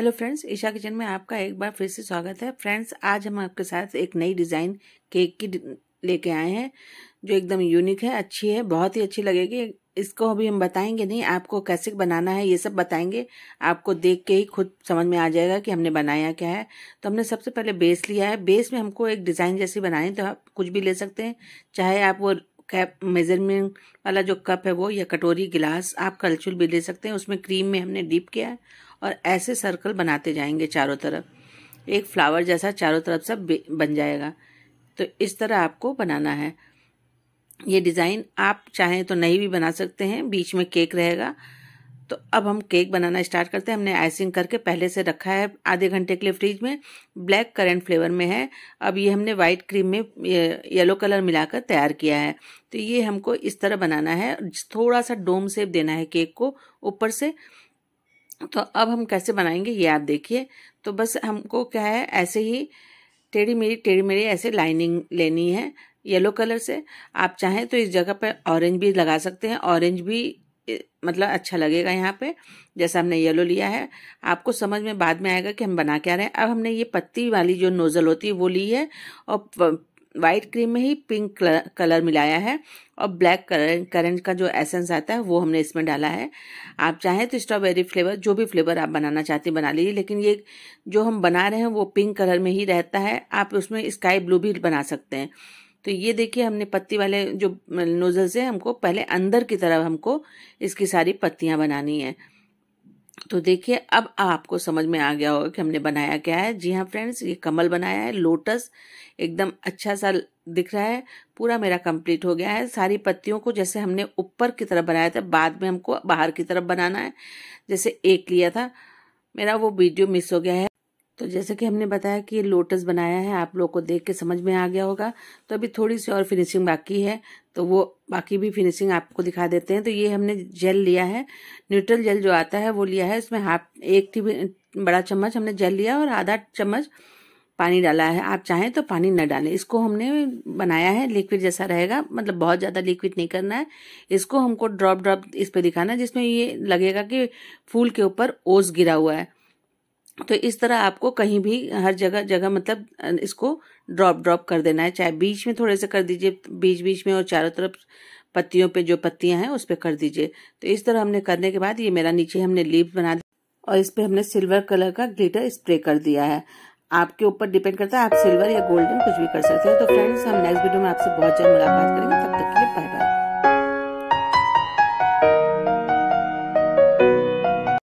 hello friends Isha kitchen में आपका एक बार फिर से स्वागत है फ्रेंड्स आज हम आपके साथ एक नई डिज़ाइन केक की लेके आए हैं जो एकदम यूनिक है अच्छी है बहुत ही अच्छी लगेगी इसको अभी हम बताएंगे नहीं आपको कैसे बनाना है ये सब बताएंगे आपको देख के ही खुद समझ में आ जाएगा कि हमने बनाया क्या है तो हमने सबसे पहले बेस लिया है बेस में हमको एक डिज़ाइन जैसी बनानी तो आप कुछ भी ले सकते हैं चाहे आप वो कैप मेजरमेंट वाला जो कप है वो या कटोरी गिलास आप कलछुल भी ले सकते हैं उसमें क्रीम में हमने डीप किया है और ऐसे सर्कल बनाते जाएंगे चारों तरफ एक फ्लावर जैसा चारों तरफ सब बन जाएगा तो इस तरह आपको बनाना है ये डिज़ाइन आप चाहें तो नहीं भी बना सकते हैं बीच में केक रहेगा तो अब हम केक बनाना स्टार्ट करते हैं हमने आइसिंग करके पहले से रखा है आधे घंटे के लिए फ्रिज में ब्लैक करंट फ्लेवर में है अब ये हमने वाइट क्रीम में येलो कलर मिलाकर तैयार किया है तो ये हमको इस तरह बनाना है थोड़ा सा डोम सेप देना है केक को ऊपर से तो अब हम कैसे बनाएंगे ये आप देखिए तो बस हमको क्या है ऐसे ही टेढ़ी मेरी टेढ़ी मेरी ऐसे लाइनिंग लेनी है येलो कलर से आप चाहें तो इस जगह पर ऑरेंज भी लगा सकते हैं ऑरेंज भी मतलब अच्छा लगेगा यहाँ पे जैसा हमने येलो लिया है आपको समझ में बाद में आएगा कि हम बना क्या रहे हैं अब हमने ये पत्ती वाली जो नोज़ल होती है वो ली है और वाइट क्रीम में ही पिंक कलर, कलर मिलाया है और ब्लैक कलर करंट का जो एसेंस आता है वो हमने इसमें डाला है आप चाहें तो स्ट्रॉबेरी फ्लेवर जो भी फ्लेवर आप बनाना चाहते हैं बना लीजिए लेकिन ये जो हम बना रहे हैं वो पिंक कलर में ही रहता है आप उसमें स्काई ब्लू भी बना सकते हैं तो ये देखिए हमने पत्ती वाले जो नोजल्स हैं हमको पहले अंदर की तरफ हमको इसकी सारी पत्तियाँ बनानी है तो देखिए अब आपको समझ में आ गया होगा कि हमने बनाया क्या है जी हाँ फ्रेंड्स ये कमल बनाया है लोटस एकदम अच्छा सा दिख रहा है पूरा मेरा कंप्लीट हो गया है सारी पत्तियों को जैसे हमने ऊपर की तरफ बनाया था बाद में हमको बाहर की तरफ बनाना है जैसे एक लिया था मेरा वो वीडियो मिस हो गया है तो जैसे कि हमने बताया कि ये लोटस बनाया है आप लोगों को देख के समझ में आ गया होगा तो अभी थोड़ी सी और फिनिशिंग बाकी है तो वो बाकी भी फिनिशिंग आपको दिखा देते हैं तो ये हमने जेल लिया है न्यूट्रल जेल जो आता है वो लिया है इसमें हाफ एक टी बड़ा चम्मच हमने जेल लिया और आधा चम्मच पानी डाला है आप चाहें तो पानी न डालें इसको हमने बनाया है लिक्विड जैसा रहेगा मतलब बहुत ज़्यादा लिक्विड नहीं करना है इसको हमको ड्रॉप ड्रॉप इस पर दिखाना है जिसमें ये लगेगा कि फूल के ऊपर ओस गिरा हुआ है तो इस तरह आपको कहीं भी हर जगह जगह मतलब इसको ड्रॉप ड्रॉप कर देना है चाहे बीच में थोड़े से कर दीजिए बीच बीच में और चारों तरफ पत्तियों पे जो पत्तियां हैं उस पर कर दीजिए तो इस तरह हमने करने के बाद ये मेरा नीचे हमने लीव बना दी और इस पर हमने सिल्वर कलर का ग्लिटर स्प्रे कर दिया है आपके ऊपर डिपेंड करता है आप सिल्वर या गोल्डन कुछ भी कर सकते हैं तो फ्रेंड्स हम नेक्स्ट वीडियो में आपसे बहुत जल्द मुलाकात करेंगे तब तक के लिए बाय बाय